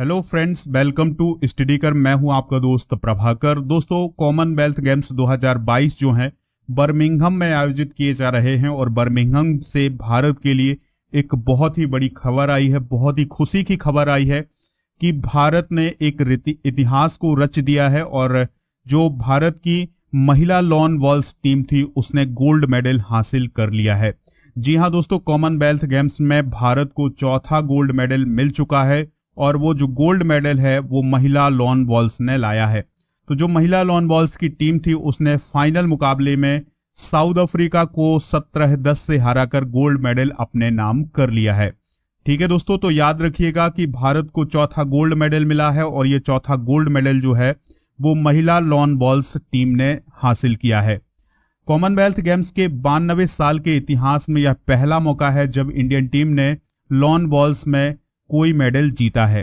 hello friends welcome to study कर मैं हूं आपका दोस्त प्रभाकर दोस्तों कॉमनवेल्थ गेम्स 2022 जो हैं बर्मिंगहम में आयोजित किए जा रहे हैं और बर्मिंगहम से भारत के लिए एक बहुत ही बड़ी खबर आई है बहुत ही खुशी की खबर आई है कि भारत ने एक इतिहास को रच दिया है और जो भारत की महिला लॉन वॉल्स टीम थी उसने गोल्ड मेडल हासिल कर लिया है जी हाँ दोस्तों कॉमनवेल्थ गेम्स में भारत को चौथा गोल्ड मेडल मिल चुका है और वो जो गोल्ड मेडल है वो महिला लॉन बॉल्स ने लाया है तो जो महिला लॉन बॉल्स की टीम थी उसने फाइनल मुकाबले में साउथ अफ्रीका को सत्रह दस से हराकर गोल्ड मेडल अपने नाम कर लिया है ठीक है दोस्तों तो याद रखिएगा कि भारत को चौथा गोल्ड मेडल मिला है और ये चौथा गोल्ड मेडल जो है वो महिला लॉन बॉल्स टीम ने हासिल किया है कॉमनवेल्थ गेम्स के बानवे साल के इतिहास में यह पहला मौका है जब इंडियन टीम ने लॉन बॉल्स में कोई मेडल जीता है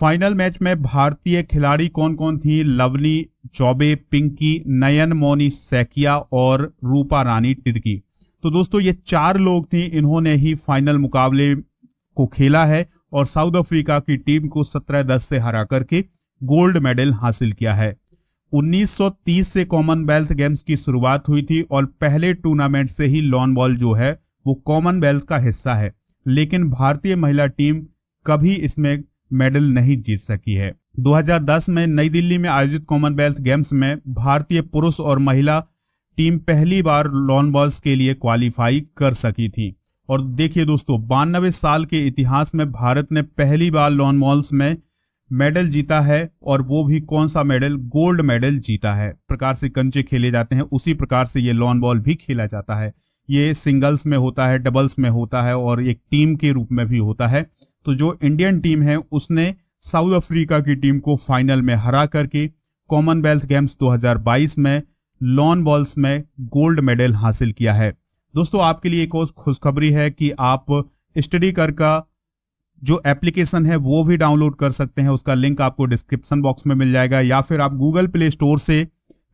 फाइनल मैच में भारतीय खिलाड़ी कौन कौन थी लवली चौबे पिंकी नयन मोनी सैकिया और रूपा रानी टिर्की तो दोस्तों ये चार लोग थी इन्होंने ही फाइनल मुकाबले को खेला है और साउथ अफ्रीका की टीम को 17-10 से हरा करके गोल्ड मेडल हासिल किया है 1930 से कॉमनवेल्थ गेम्स की शुरुआत हुई थी और पहले टूर्नामेंट से ही लॉन बॉल जो है वो कॉमनवेल्थ का हिस्सा है लेकिन भारतीय महिला टीम कभी इसमें मेडल नहीं जीत सकी है 2010 में नई दिल्ली में आयोजित कॉमनवेल्थ गेम्स में भारतीय पुरुष और महिला टीम पहली बार लॉन बॉल्स के लिए क्वालिफाई कर सकी थी और देखिए दोस्तों बानबे साल के इतिहास में भारत ने पहली बार लॉन बॉल्स में मेडल जीता है और वो भी कौन सा मेडल गोल्ड मेडल जीता है प्रकार से कंचे खेले जाते हैं उसी प्रकार से ये लॉन बॉल भी खेला जाता है ये सिंगल्स में होता है डबल्स में होता है और एक टीम के रूप में भी होता है तो जो इंडियन टीम है उसने साउथ अफ्रीका की टीम को फाइनल में हरा करके कॉमनवेल्थ गेम्स 2022 में लॉन बॉल्स में गोल्ड मेडल हासिल किया है दोस्तों आपके लिए एक और खुशखबरी है कि आप स्टडी कर का जो एप्लीकेशन है वो भी डाउनलोड कर सकते हैं उसका लिंक आपको डिस्क्रिप्शन बॉक्स में मिल जाएगा या फिर आप गूगल प्ले स्टोर से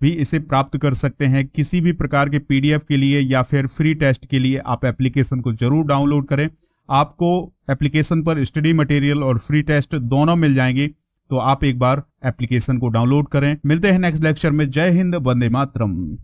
भी इसे प्राप्त कर सकते हैं किसी भी प्रकार के पीडीएफ के लिए या फिर फ्री टेस्ट के लिए आप एप्लीकेशन को जरूर डाउनलोड करें आपको एप्लीकेशन पर स्टडी मटेरियल और फ्री टेस्ट दोनों मिल जाएंगे तो आप एक बार एप्लीकेशन को डाउनलोड करें मिलते हैं नेक्स्ट लेक्चर में जय हिंद वंदे मातरम